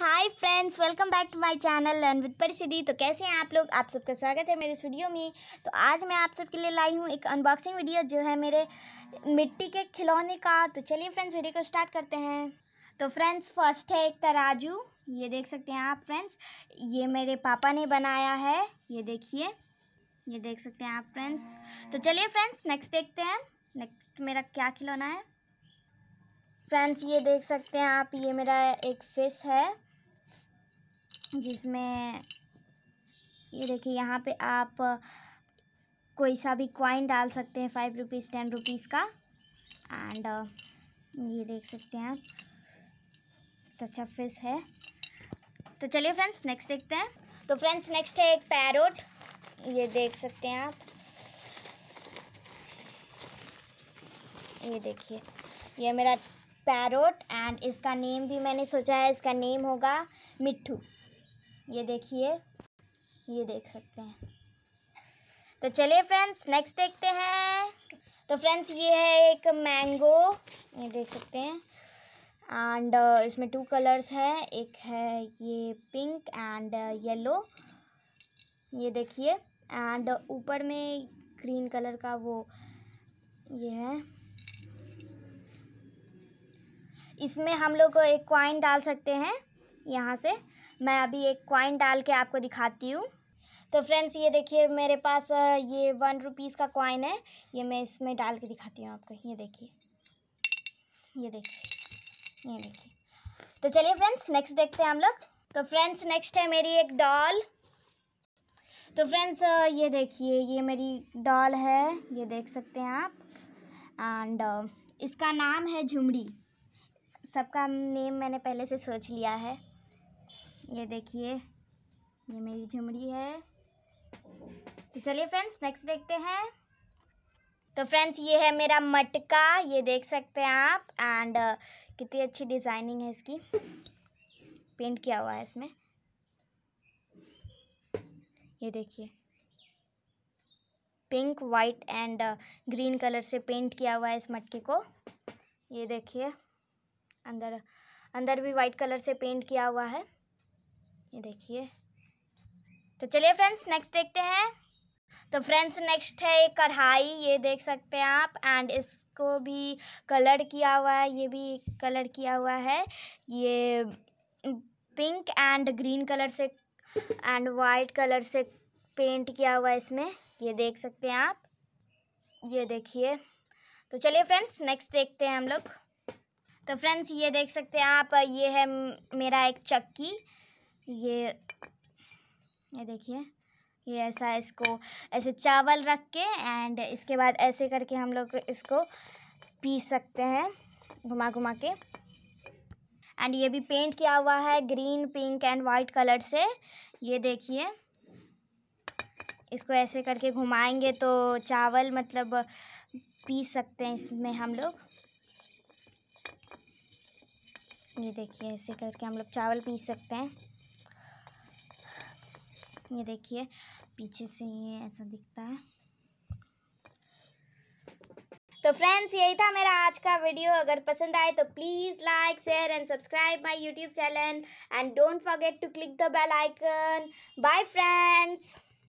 hi friends welcome back to my channel learn with Parisiddhi तो कैसे हैं आप लोग आप सबका स्वागत है मेरे इस वीडियो में तो आज मैं आप सबके लिए लाई हूँ एक अनबॉक्सिंग वीडियो जो है मेरे मिट्टी के खिलौने का तो चलिए फ्रेंड्स वीडियो को स्टार्ट करते हैं तो फ्रेंड्स फर्स्ट है एक तराजू ये देख सकते हैं आप फ्रेंड्स ये मेरे पापा ने बनाया है ये देखिए ये देख सकते हैं आप फ्रेंड्स तो चलिए फ्रेंड्स नेक्स्ट देखते हैं नेक्स्ट मेरा क्या खिलौना है फ्रेंड्स ये देख सकते हैं आप ये मेरा एक फ़िश है जिसमें ये देखिए यहाँ पे आप कोई सा भी कॉइन डाल सकते हैं फाइव रुपीज़ टेन रुपीज़ का एंड ये देख सकते हैं आप तो अच्छा फिश है तो चलिए फ्रेंड्स नेक्स्ट देखते हैं तो फ्रेंड्स नेक्स्ट है एक पैरोट ये देख सकते हैं आप ये देखिए ये मेरा पैरोट एंड इसका नेम भी मैंने सोचा है इसका नेम होगा मिट्ठू ये देखिए ये देख सकते हैं तो चलिए फ्रेंड्स नेक्स्ट देखते हैं तो फ्रेंड्स ये है एक मैंगो ये देख सकते हैं एंड uh, इसमें टू कलर्स है एक है ये पिंक एंड येलो ये देखिए एंड ऊपर में ग्रीन कलर का वो ये है इसमें हम लोग एक क्वाइन डाल सकते हैं यहाँ से मैं अभी एक कॉइन डाल के आपको दिखाती हूँ तो फ्रेंड्स ये देखिए मेरे पास ये वन रुपीज़ का कॉइन है ये मैं इसमें डाल के दिखाती हूँ आपको ये देखिए ये देखिए ये देखिए तो चलिए फ्रेंड्स नेक्स्ट देखते हैं हम लोग तो फ्रेंड्स नेक्स्ट है मेरी एक डॉल तो फ्रेंड्स ये देखिए ये मेरी डॉल है ये देख सकते हैं आप एंड इसका नाम है झुमड़ी सबका नेम मैंने पहले से सोच लिया है ये देखिए ये मेरी झुमरी है तो चलिए फ्रेंड्स नेक्स्ट देखते हैं तो फ्रेंड्स ये है मेरा मटका ये देख सकते हैं आप एंड uh, कितनी अच्छी डिज़ाइनिंग है इसकी पेंट किया हुआ है इसमें ये देखिए pink white and green colour से पेंट किया हुआ है इस मटके को ये देखिए अंदर अंदर भी वाइट कलर से पेंट किया हुआ है ये देखिए तो चलिए फ्रेंड्स नेक्स्ट देखते हैं तो फ्रेंड्स नेक्स्ट है एक कढ़ाई ये देख सकते हैं आप एंड इसको भी कलर किया हुआ है ये भी कलर किया हुआ है ये पिंक एंड ग्रीन कलर से एंड वाइट कलर से पेंट किया हुआ है इसमें ये देख सकते हैं आप ये देखिए तो चलिए फ्रेंड्स नेक्स्ट देखते हैं हम लोग तो फ्रेंड्स ये देख सकते हैं आप ये है मेरा एक चक्की ये ये देखिए ये ऐसा इसको ऐसे चावल रख के एंड इसके बाद ऐसे करके हम लोग इसको पीस सकते हैं घुमा घुमा के एंड ये भी पेंट किया हुआ है green pink and white colour से ये देखिए इसको ऐसे करके घुमाएंगे तो चावल मतलब पीस सकते हैं इसमें हम लोग ये देखिए ऐसे करके हम लोग चावल पीस सकते हैं ये देखिए पीछे से ये ऐसा दिखता है तो फ्रेंड्स यही था मेरा आज का वीडियो अगर पसंद आए तो please like share and subscribe my YouTube channel and don't forget to click the bell icon bye friends